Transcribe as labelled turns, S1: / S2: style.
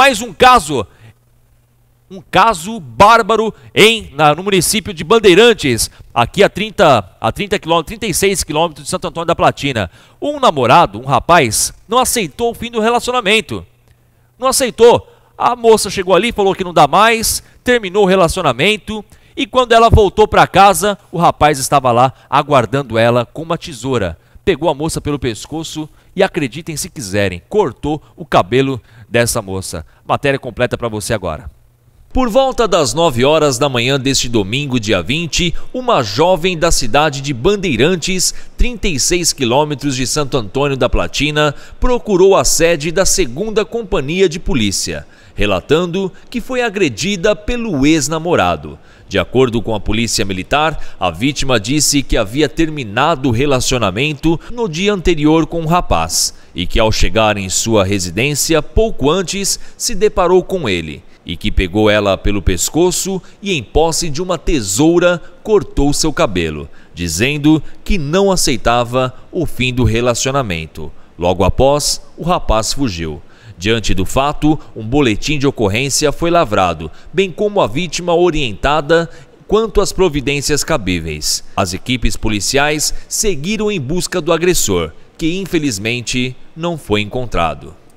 S1: Mais um caso, um caso bárbaro em na, no município de Bandeirantes, aqui a 30 a 30 km, 36 quilômetros de Santo Antônio da Platina. Um namorado, um rapaz, não aceitou o fim do relacionamento. Não aceitou. A moça chegou ali, falou que não dá mais, terminou o relacionamento e quando ela voltou para casa, o rapaz estava lá aguardando ela com uma tesoura pegou a moça pelo pescoço e acreditem se quiserem, cortou o cabelo dessa moça. Matéria completa para você agora. Por volta das 9 horas da manhã deste domingo, dia 20, uma jovem da cidade de Bandeirantes, 36 quilômetros de Santo Antônio da Platina, procurou a sede da 2 Companhia de Polícia, relatando que foi agredida pelo ex-namorado. De acordo com a polícia militar, a vítima disse que havia terminado o relacionamento no dia anterior com o um rapaz e que ao chegar em sua residência pouco antes se deparou com ele e que pegou ela pelo pescoço e, em posse de uma tesoura, cortou seu cabelo, dizendo que não aceitava o fim do relacionamento. Logo após, o rapaz fugiu. Diante do fato, um boletim de ocorrência foi lavrado, bem como a vítima orientada quanto às providências cabíveis. As equipes policiais seguiram em busca do agressor, que infelizmente não foi encontrado.